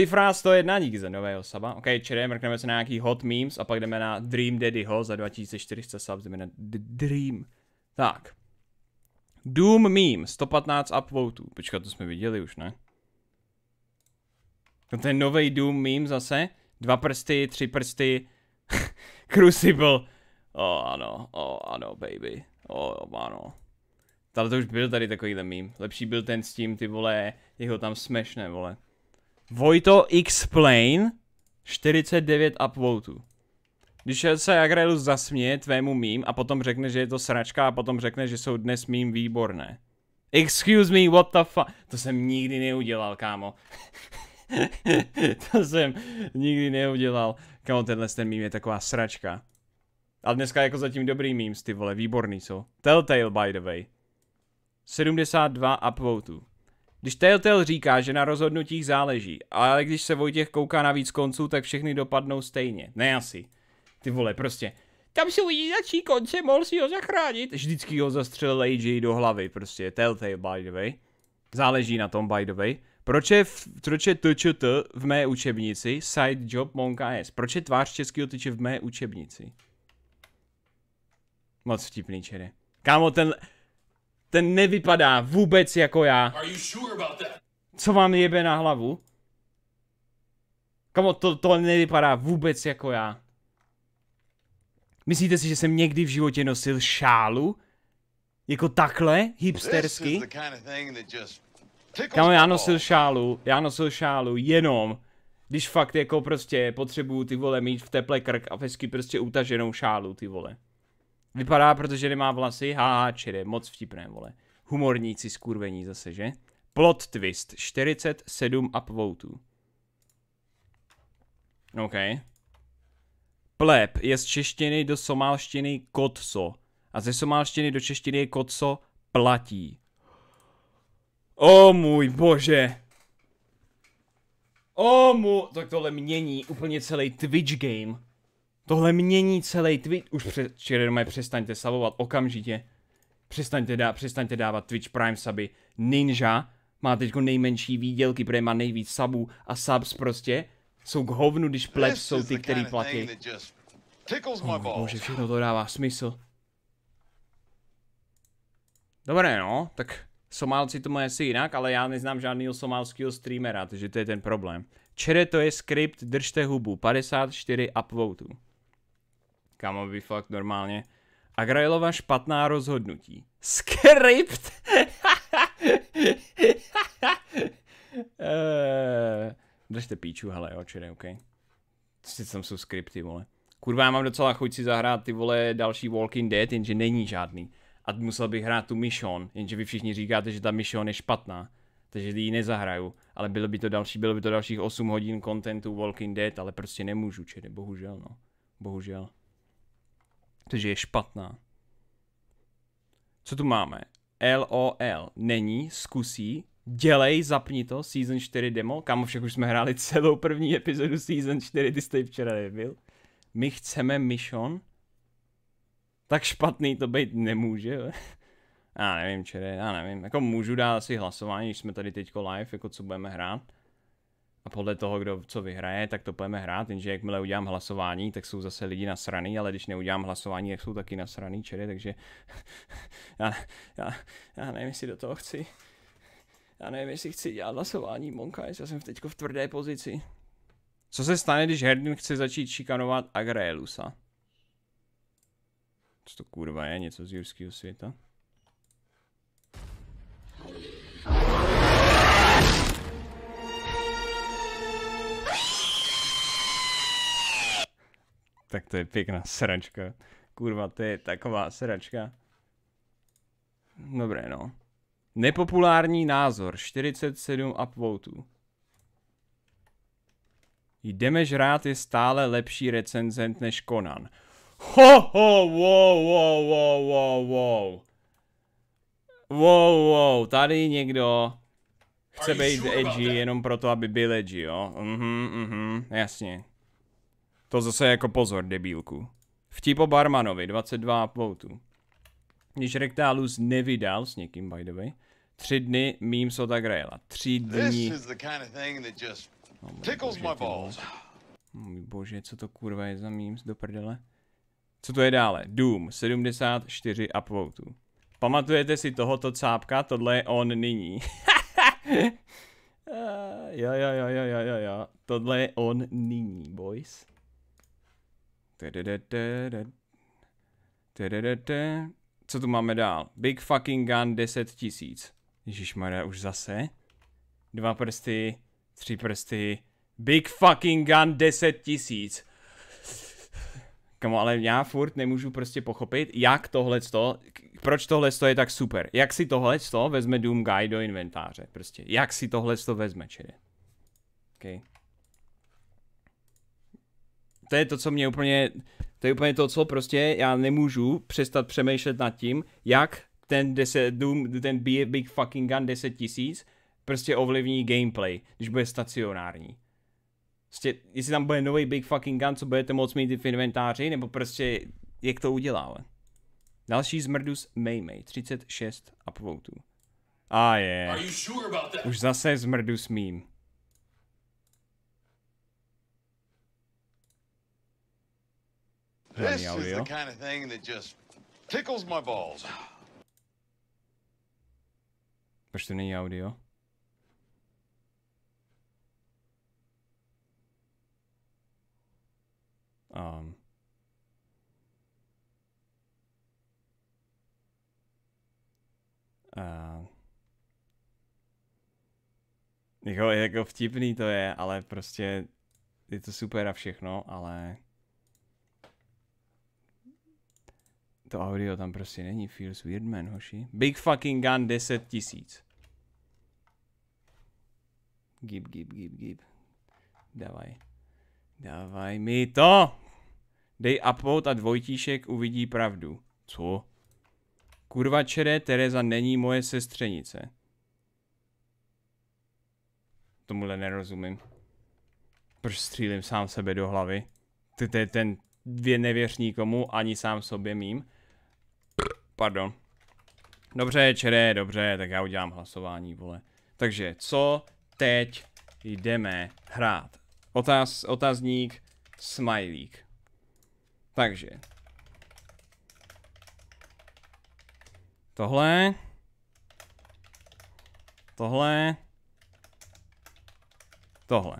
Tifra 101, díky za nového saba. OK, čili mrkneme se na nějaký hot memes a pak jdeme na Dream Ho za 2400 subs, jdeme na D Dream. Tak. Doom meme, 115 upvotů. Počkat, to jsme viděli už, ne? No ten nový Doom meme zase. Dva prsty, tři prsty. Crucible. O oh, ano, o oh, ano, baby. O oh, ano. Tady to už byl tady takovýhle meme. Lepší byl ten s tím, ty vole, jeho tam smešné, vole. Vojto Explain 49 upvotů. Když se Agrelus zasměje tvému mím a potom řekne, že je to sračka a potom řekne, že jsou dnes mím výborné. Excuse me, what the fuck? To jsem nikdy neudělal, kámo. to jsem nikdy neudělal. Kámo, tenhle ten mím je taková sračka. A dneska jako zatím dobrý mím ty vole, výborný jsou. Telltale, by the way. 72 upvotů. Když Telltale říká, že na rozhodnutích záleží, ale když se Vojtěch kouká na víc konců, tak všechny dopadnou stejně. Ne asi. Ty vole, prostě. Tam jsou jináčí konce, mohl si ho zachránit. Vždycky ho zastřelil AJ do hlavy, prostě. Telltale, by the way. Záleží na tom, by the way. Proč je, v, proč je TČT v mé učebnici side job Monka S? Proč je tvář českého tyče v mé učebnici? Moc vtipný, čere. Kámo, ten... Ten nevypadá vůbec jako já. Co vám jebe na hlavu? Kamo, to, to nevypadá vůbec jako já. Myslíte si, že jsem někdy v životě nosil šálu? Jako takhle, hipstersky? Kamo, já nosil šálu, já nosil šálu jenom, když fakt jako prostě potřebuju ty vole mít v teple krk a hezky prostě utaženou šálu ty vole. Vypadá, protože nemá vlasy, Ha, čire, moc vtipné, vole. Humorníci skurvení zase, že? Plot twist, 47 upvotů. OK. Pleb je z češtiny do somálštiny kotso. A ze somálštiny do češtiny je kotso platí. O můj bože. O mu... Tak tohle mění úplně celý Twitch game. Tohle mění celý Twitch. Už přes, čirerme, přestaňte salovat okamžitě. Přestaňte, dá, přestaňte dávat Twitch Prime suby. Ninja má teď nejmenší výdělky, protože má nejvíc subů a subs prostě jsou k hovnu, když pleč jsou ty, který platí. Oh, bože, všechno to dává smysl. Dobré, no, tak Somálci to mají asi jinak, ale já neznám žádného somálského streamera, takže to je ten problém. Čere to je skript, držte hubu, 54 upvotů. Kámo by fakt normálně. Agrailová špatná rozhodnutí. Skript! Eh, držte píču, hele, očere, OK. Sice tam jsou skripty, vole. Kurva, já mám docela chuť si zahrát ty vole další Walking Dead, jenže není žádný. A musel bych hrát tu Mission, jenže vy všichni říkáte, že ta Mission je špatná. Takže ji nezahraju, ale bylo by to další, bylo by to dalších 8 hodin kontentu Walking Dead, ale prostě nemůžu, čede, bohužel no. Bohužel protože je špatná. Co tu máme? LOL není, zkusí, dělej, zapni to, Season 4 demo, kam však už jsme hráli celou první epizodu Season 4, ty jste včera nebyl. My chceme mission? Tak špatný to být nemůže, Já nevím, čere, já nevím, jako můžu dát asi hlasování, když jsme tady teďko live, jako co budeme hrát a podle toho, kdo co vyhraje, tak to budeme hrát, jenže jakmile udělám hlasování, tak jsou zase lidi nasraný, ale když neudělám hlasování, tak jsou taky nasraný čery, takže já, já, já nevím, jestli do toho chci. Já nevím, jestli chci dělat hlasování, Monka, já jsem teď v tvrdé pozici. Co se stane, když Herdin chce začít šikanovat Agraelusa? Co to kurva je, něco z jurského světa? Tak to je pěkná sračka. Kurva, to je taková sračka. Dobré, no. Nepopulární názor, 47 upvotů. Jdeme žrát je stále lepší recenzent než Conan. Ho, ho, wow, wow, wow, wow, wow. Wow, wow, tady někdo chce být edgy jenom proto, aby byl edgy, jo? Mhm, mhm, jasně. To zase jako pozor, debílku. Vtip o barmanovi, 22 voutů. Když Rektálus nevydal s někým, by the way, tři dny mím Sota Graila. Tři dny. Oh bože, Můj oh bože, co to kurva je za mím? do prdele? Co to je dále? Doom, 74 upvotů. Pamatujete si tohoto cápka? Tohle je on nyní. jo, jo, jo, jo, jo, jo, jo. Tohle je on nyní, boys. Co tu máme dál? Big fucking gun 10 tisíc. Maria už zase. Dva prsty, tři prsty. Big fucking gun 10 tisíc. Kamu, ale já furt nemůžu prostě pochopit, jak tohle to, proč tohle to je tak super. Jak si tohle to vezme Doom Guy do inventáře, prostě. Jak si tohle to vezme, čili. Okay to je to, co mě úplně, to je úplně to, co prostě já nemůžu přestat přemýšlet nad tím, jak ten, deset Doom, ten Big Fucking Gun 10 tisíc prostě ovlivní gameplay, když bude stacionární. Prostě, jestli tam bude nový Big Fucking Gun, co budete moc mít v inventáři, nebo prostě, jak to udělá, ale. Další zmrdus Maymay, 36 upvotů. A ah, je. Yeah. Už zase zmrdus mím. This is the kind of thing that just tickles my balls. Proč to není audio? Um. Uh. Jako, jako vtipný to je, ale prostě je to super a všechno, ale To audio tam prostě není, feels weird man, hoši. Big fucking gun 10 tisíc. Gib, gib, gib, gib. Davaj. Davaj mi to! Dej upvote a dvojtíšek uvidí pravdu. Co? Kurva čere, Tereza není moje sestřenice. Tomuhle nerozumím. Proč střílím sám sebe do hlavy? Ty to je ten, nevěř nikomu, ani sám sobě mým. Pardon. Dobře, čere, dobře, tak já udělám hlasování, vole. Takže, co teď jdeme hrát? Otáz, otazník, smajlík. Takže. Tohle. Tohle. Tohle.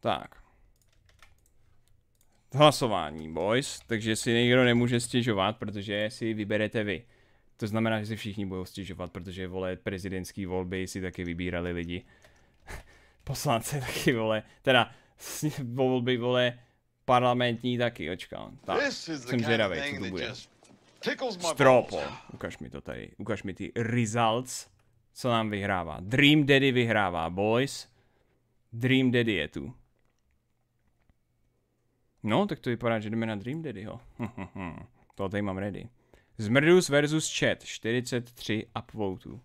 Tak hlasování, boys, takže si někdo nemůže stěžovat, protože si vyberete vy. To znamená, že si všichni budou stěžovat, protože vole prezidentský volby si taky vybírali lidi. Poslance taky vole, teda volby vole parlamentní taky, očkám. Tak, jsem zvědavý, co to bude. Stropo, ukaž mi to tady, ukaž mi ty results, co nám vyhrává. Dream Daddy vyhrává, boys. Dream Daddy je tu. No, tak to vypadá, že jdeme na Dream Daddyho. Hm, hm, hm. to tady mám ready. Zmrdus versus chat, 43 upvotů.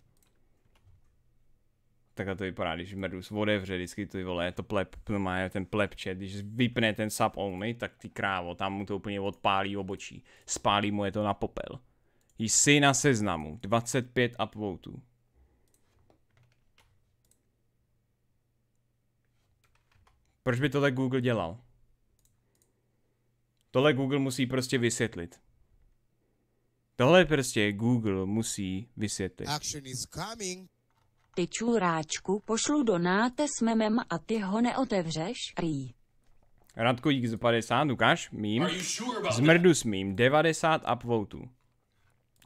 Takhle to vypadá, když Zmrdus odevře vždycky to vole, to pleb, má ten pleb chat, když vypne ten sub only, tak ty krávo, tam mu to úplně odpálí obočí. Spálí mu je to na popel. Jsi na seznamu, 25 upvotů. Proč by to tak Google dělal? Tohle Google musí prostě vysvětlit. Tohle prostě Google musí vysvětlit. Action is coming. Ty čůráčku pošlu donáte s memem a ty ho neotevřeš, prý. Radko dík za 50, ukáž, mím. Zmrdus mím, 90 upvotů.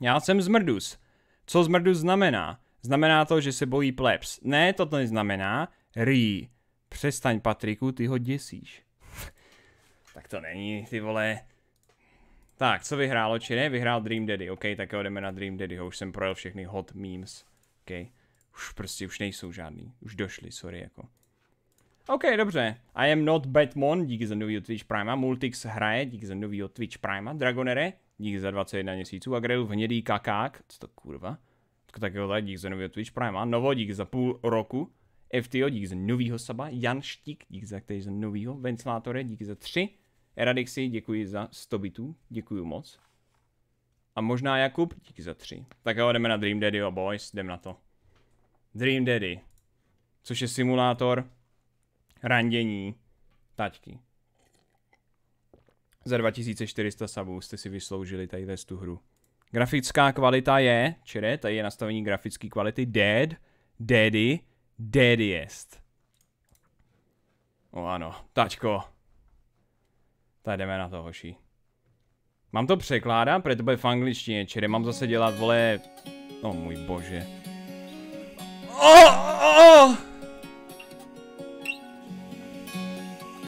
Já jsem zmrdus. Co zmrdus znamená? Znamená to, že se bojí plebs. Ne, to to neznamená. Rý. Přestaň, Patriku, ty ho děsíš. Tak to není, ty vole. Tak, co vyhrálo, či ne? Vyhrál Dream Daddy, ok, tak jo, jdeme na Dream Daddy, už jsem projel všechny hot memes, ok. Už prostě, už nejsou žádný, už došli, sorry, jako. OK, dobře. I am not Batman, díky za nový Twitch Prima. Multix hraje, díky za nový Twitch Prima. Dragonere, díky za 21 měsíců. a v hnědý kakák, co to kurva? Tak jo, díky za nový Twitch Prima. Novo, díky za půl roku. FTO, díky za novýho saba. Jan Štík, díky za za novýho. Venclátore, díky za tři. Eradixi, děkuji za 100 bitů, děkuji moc. A možná Jakub, díky za 3. Tak jo, jdeme na Dream Daddy, oh boys, jdeme na to. Dream Daddy, což je simulátor randění taťky. Za 2400 sabů jste si vysloužili tady tu hru. Grafická kvalita je, čere, tady je nastavení grafické kvality Dead, Daddy, Daddiest. O ano, tačko, tak jdeme na to, hoší. Mám to překládám, protože to bude v angličtině, čili mám zase dělat, vole... No oh, můj bože. Oh, oh, oh!